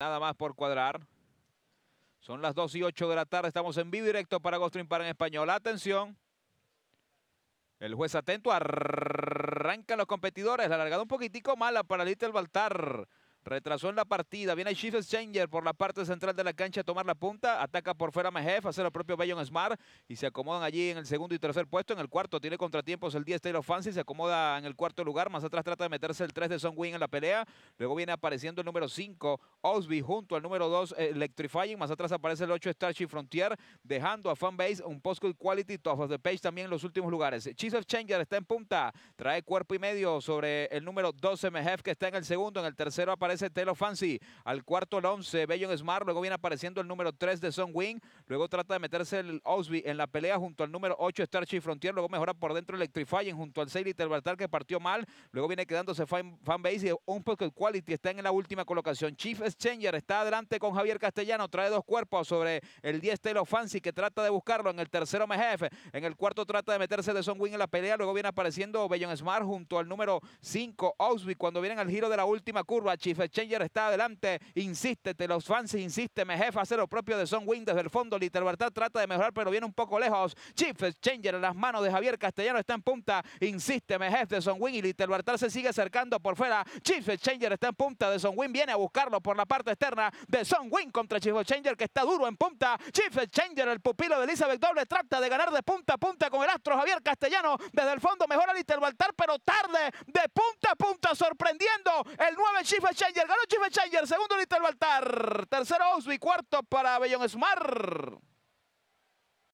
Nada más por cuadrar. Son las 2 y 8 de la tarde. Estamos en vivo directo para GoStream para en español. Atención. El juez atento. Arranca los competidores. La alargada un poquitico mala para Little Baltar. Retrasó en la partida. Viene Chief Exchanger por la parte central de la cancha a tomar la punta. Ataca por fuera Mejef, hace el propio Bayon Smart. Y se acomodan allí en el segundo y tercer puesto. En el cuarto tiene contratiempos el 10 Taylor Fancy. Se acomoda en el cuarto lugar. Más atrás trata de meterse el 3 de Son Wing en la pelea. Luego viene apareciendo el número 5, Osby, junto al número 2, Electrifying. Más atrás aparece el 8, Starship Frontier. Dejando a Fanbase un post quality. Top of the page también en los últimos lugares. Chief Changer está en punta. Trae cuerpo y medio sobre el número 12 Mejef, que está en el segundo. En el tercero aparece aparece Telo Fancy. Al cuarto el 11, Bellion Smart. Luego viene apareciendo el número 3 de Son Wing. Luego trata de meterse el Osby en la pelea junto al número 8 Starship Frontier. Luego mejora por dentro Electrifying junto al 6 Little que partió mal. Luego viene quedándose Fanbase y un poco Quality está en la última colocación. Chief Exchanger está adelante con Javier Castellano. Trae dos cuerpos sobre el 10 Telo Fancy que trata de buscarlo en el tercero MGF. En el cuarto trata de meterse de Son Wing en la pelea. Luego viene apareciendo Bellion Smart junto al número 5 Osby. Cuando vienen al giro de la última curva, Chief Life Changer está adelante. Insístete, los fans insísteme. Jefa, hace lo propio de Son Wing desde el fondo. Libertad trata de mejorar, pero viene un poco lejos. Chief Changer en las manos de Javier Castellano está en punta. Insiste, jefe de Son Wing y Libertad se sigue acercando por fuera. Chief Changer está en punta de Son Wing. Viene a buscarlo por la parte externa de Son Wing contra Chief Changer que está duro en punta. Chief Changer el pupilo de Elizabeth Doble, trata de ganar de punta a punta con el astro Javier Castellano. Desde el fondo mejora Little Baltar, pero tarde de punta sorprendiendo. El 9 Chief Changer. Ganó Chief Changer. Segundo Little Baltar. Tercero Osby. Cuarto para Bellon Smart.